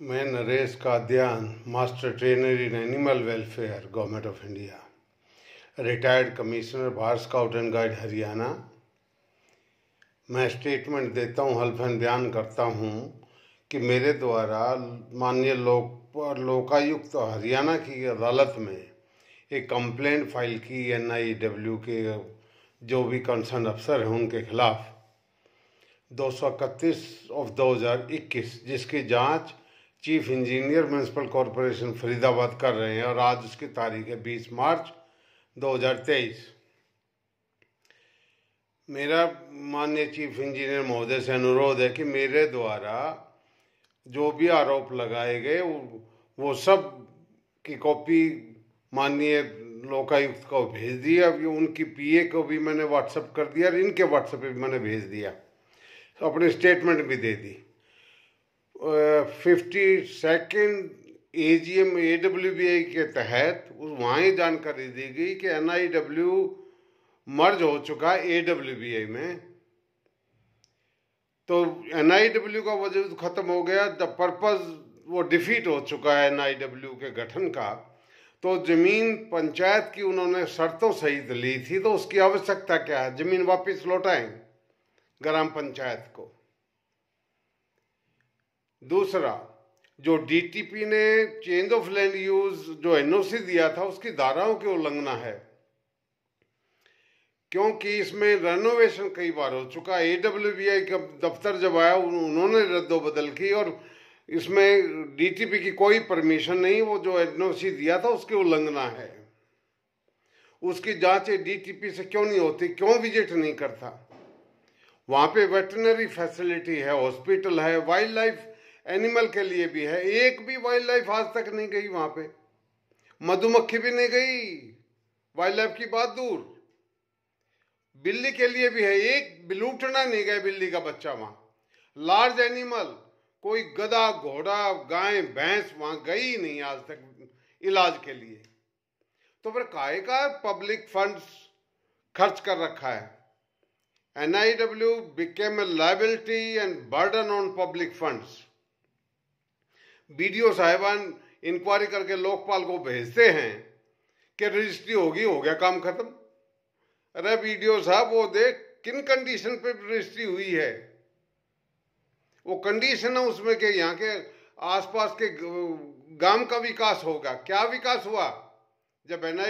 मैं नरेश का अध्ययन master trainer in animal welfare government of India retired commissioner बार स्काउट एंड गाइड हरियाणा मैं स्टेटमेंट देता हूँ हल्फन बयान करता हूँ कि मेरे द्वारा माननीय लोक लोकायुक्त तो हरियाणा की अदालत में एक कंप्लेंट फाइल की एन आई डब्ल्यू के जो भी कंसर्न अफसर हैं उनके खिलाफ दो सौ इकतीस ऑफ दो हज़ार इक्कीस जिसकी जाँच chief engineer municipal corporation Faridabad कर रहे हैं और आज उसकी तारीख है बीस मार्च दो हजार तेईस मेरा माननीय चीफ इंजीनियर महोदय से अनुरोध है कि मेरे द्वारा जो भी आरोप लगाए गए वो सब की कॉपी माननीय लोकायुक्त को भेज दिया अभी उनकी पीए को भी मैंने व्हाट्सअप कर दिया और इनके व्हाट्सएप पे भी मैंने भेज दिया अपने स्टेटमेंट भी दे दी fifty second A G M A W B I के तहत वहाँ ही जानकारी दी गई कि एन आई डब्ल्यू मर्ज हो चुका ए डब्ल्यू बी आई में तो एन आई डब्ल्यू का वजूद ख़त्म हो गया द पर्पज़ वो डिफीट हो चुका है एन आई डब्ल्यू के गठन का तो ज़मीन पंचायत की उन्होंने शर्तों सहित ली थी तो उसकी आवश्यकता क्या है ज़मीन वापस लौटाएं ग्राम पंचायत को दूसरा जो डीटीपी ने चेंज ऑफ लैंड यूज जो एनओसी दिया था उसकी धाराओं की उल्लंघना है क्योंकि इसमें रेनोवेशन कई बार हो चुका ए डब्ल्यू बी आई का दफ्तर जब आया उन्होंने रद्दोबदल की और इसमें डीटीपी की कोई परमिशन नहीं वो जो एनओसी दिया था उसकी उल्लंघना है उसकी जांच डीटीपी से क्यों नहीं होती क्यों विजिट नहीं करता वहां पे वेटनरी फैसिलिटी है हॉस्पिटल है वाइल्ड लाइफ एनिमल के लिए भी है एक भी वाइल्ड लाइफ आज तक नहीं गई वहां पे मधुमक्खी भी नहीं गई वाइल्ड लाइफ की बात दूर बिल्ली के लिए भी है एक बिलूटना नहीं गया बिल्ली का बच्चा वहां लार्ज एनिमल कोई गधा घोड़ा गाय भैंस वहां गई नहीं आज तक इलाज के लिए तो फिर काय का पब्लिक फंड्स खर्च कर रखा है NIW became a liability and burden on public funds BDO साहिबान इंक्वायरी करके लोकपाल को भेजते हैं कि रजिस्ट्री होगी हो गया काम खत्म अरे बीडीओ साहब वो देख किन कंडीशन पे रजिस्ट्री हुई है वो कंडीशन है उसमें के यहाँ के आसपास के गांव का विकास होगा क्या विकास हुआ जब एन